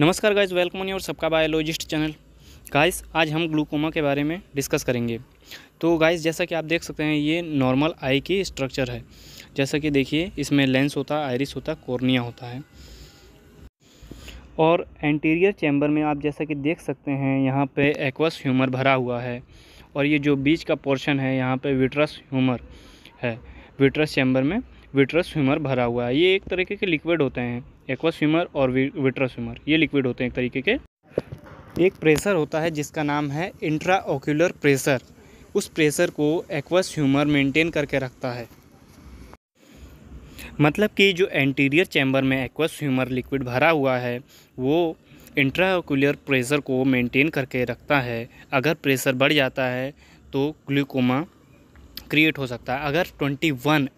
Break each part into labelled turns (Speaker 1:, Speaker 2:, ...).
Speaker 1: नमस्कार guys welcome on your सबका biologist channel guys आज हम ग्लूकोमा के बारे में डिस्कस करेंगे तो गाइस जैसा कि आप देख सकते हैं ये नॉर्मल आई की स्ट्रक्चर है जैसा कि देखिए इसमें लेंस होता है आयरिस होता है कॉर्निया होता है और एंटीरियर चैम्बर में आप जैसा कि देख सकते हैं यहाँ पे एक्वस ह्यूमर भरा हुआ है और ये जो बीच का पोर्शन है यहाँ पर विट्रस ह्यूमर है विट्रस चैम्बर में विट्रस ह्यूमर भरा हुआ है ये एक तरीके के लिक्विड होते हैं एक्वा ह्यूमर और विट्रस ह्यूमर ये लिक्विड होते हैं एक तरीके के एक प्रेशर होता है जिसका नाम है ऑक्यूलर प्रेशर उस प्रेशर को एक्वस ह्यूमर मेंटेन करके रखता है मतलब कि जो एंटीरियर चैम्बर में एक्वस ह्यूमर लिक्विड भरा हुआ है वो इंट्राओक्यूलर प्रेशर को मेंटेन करके रखता है अगर प्रेशर बढ़ जाता है तो ग्लूकोमा क्रिएट हो सकता है अगर 21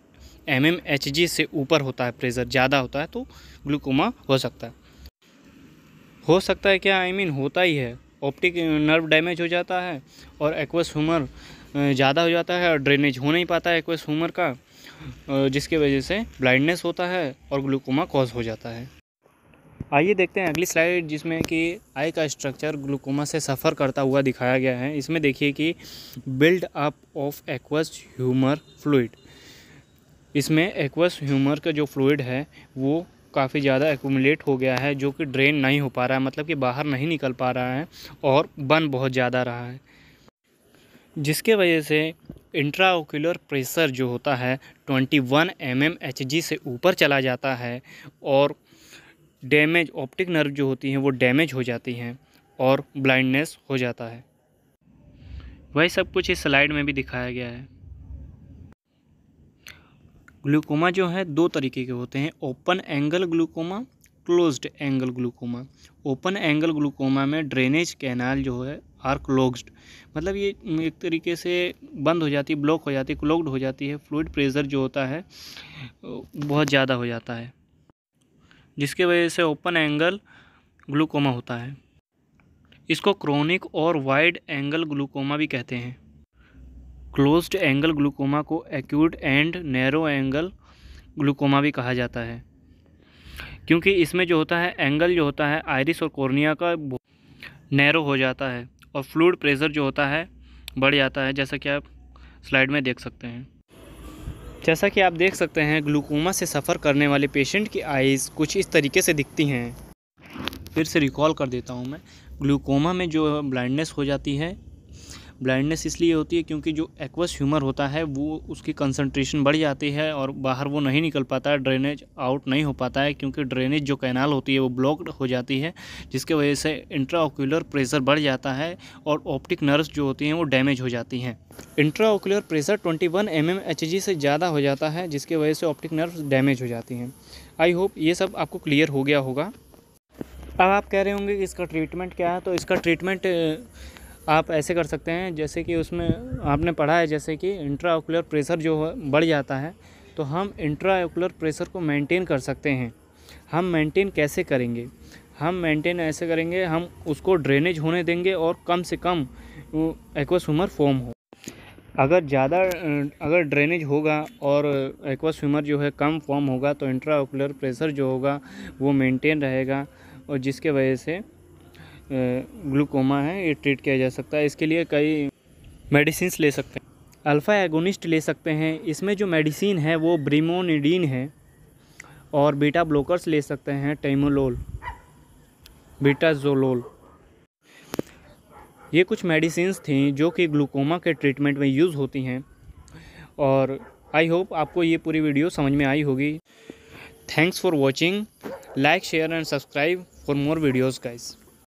Speaker 1: एम एम एच जी से ऊपर होता है प्रेशर ज़्यादा होता है तो ग्लूकोमा हो सकता है हो सकता है क्या आई I मीन mean, होता ही है ऑप्टिक नर्व डैमेज हो जाता है और एक्वस ह्यूमर ज़्यादा हो जाता है और ड्रेनेज हो नहीं पाता है एक्वस ह्यूमर का जिसके वजह से ब्लाइंडनेस होता है और ग्लूकोमा कॉज हो जाता है आइए देखते हैं अगली स्लाइड जिसमें कि आई का स्ट्रक्चर ग्लूकोमा से सफ़र करता हुआ दिखाया गया है इसमें देखिए कि build up of aqueous humour fluid इसमें एक्वस ह्यूमर का जो फ्लूड है वो काफ़ी ज़्यादा एकुमुलेट हो गया है जो कि ड्रेन नहीं हो पा रहा है मतलब कि बाहर नहीं निकल पा रहा है और बन बहुत ज़्यादा रहा है जिसके वजह से इंट्राओक्यूलर प्रेशर जो होता है 21 वन एम से ऊपर चला जाता है और डैमेज ऑप्टिक नर्व जो होती हैं वो डैमेज हो जाती हैं और ब्लाइंडनेस हो जाता है वही सब कुछ इस स्लाइड में भी दिखाया गया है ग्लूकोमा जो है दो तरीके के होते हैं open angle glaucoma closed angle glaucoma open angle glaucoma में ड्रेनेज कैनाल जो है आर क्लोज्ड मतलब ये एक तरीके से बंद हो जाती है ब्लॉक हो जाती है क्लोग्ड हो जाती है फ्लूड प्रेशर जो होता है बहुत ज़्यादा हो जाता है जिसके वजह से ओपन एंगल ग्लूकोमा होता है इसको क्रोनिक और वाइड एंगल ग्लूकोमा भी कहते हैं क्लोज्ड एंगल ग्लूकोमा को acute and narrow angle glaucoma भी कहा जाता है क्योंकि इसमें जो होता है एंगल जो होता है आयरिस और कॉर्निया का नैरो हो जाता है और फ्लूड प्रेशर जो होता है बढ़ जाता है जैसा कि आप स्लाइड में देख सकते हैं जैसा कि आप देख सकते हैं ग्लूकोमा से सफ़र करने वाले पेशेंट की आइज़ कुछ इस तरीके से दिखती हैं फिर से रिकॉल कर देता हूँ मैं ग्लूकोमा में जो ब्लाइंडनेस हो जाती है ब्लाइंडनेस इसलिए होती है क्योंकि जो एक्वस ह्यूमर होता है वो उसकी कंसंट्रेशन बढ़ जाती है और बाहर वो नहीं निकल पाता है ड्रेनेज आउट नहीं हो पाता है क्योंकि ड्रेनेज जो कैनाल होती है वो ब्लॉक्ड हो जाती है जिसके वजह से इंट्राओक्यूलर प्रेशर बढ़ जाता है और ऑप्टिक नर्व्स जो होती हैं वो डैमेज हो जाती हैं intraocular pressure twenty one M M H G से ज़्यादा हो जाता है जिसके वजह से ऑप्टिक नर्व डैमेज हो जाती हैं आई होप ये सब आपको क्लियर हो गया होगा अब आप कह रहे होंगे कि इसका ट्रीटमेंट क्या है तो इसका ट्रीटमेंट आप ऐसे कर सकते हैं जैसे कि उसमें आपने पढ़ा है जैसे कि इंट्राओकुलर प्रेशर जो बढ़ जाता है तो हम इंट्राओकुलर प्रेशर को मेंटेन कर सकते हैं हम मेंटेन कैसे करेंगे हम मेंटेन ऐसे करेंगे हम उसको ड्रेनेज होने देंगे और कम से कम एक्वास्विमर फॉर्म हो अगर ज़्यादा अगर ड्रेनेज होगा और एक्वास्विमर जो है कम फॉर्म होगा तो इंट्राओकुलर प्रेशर जो होगा वो मेंटेन रहेगा और जिसके वजह से ग्लूकोमा है ये ट्रीट किया जा सकता है इसके लिए कई मेडिसिन ले सकते हैं अल्फ़ा एगोनिस्ट ले सकते हैं इसमें जो मेडिसिन है वो ब्रीमोनिडीन है और बीटा ब्लॉकर्स ले सकते हैं टेमोलोल बीटाजोलोल ये कुछ मेडिसिन थी जो कि ग्लूकोमा के ट्रीटमेंट में यूज़ होती हैं और आई होप आपको ये पूरी वीडियो समझ में आई होगी thanks for watching like share and subscribe for more videos guys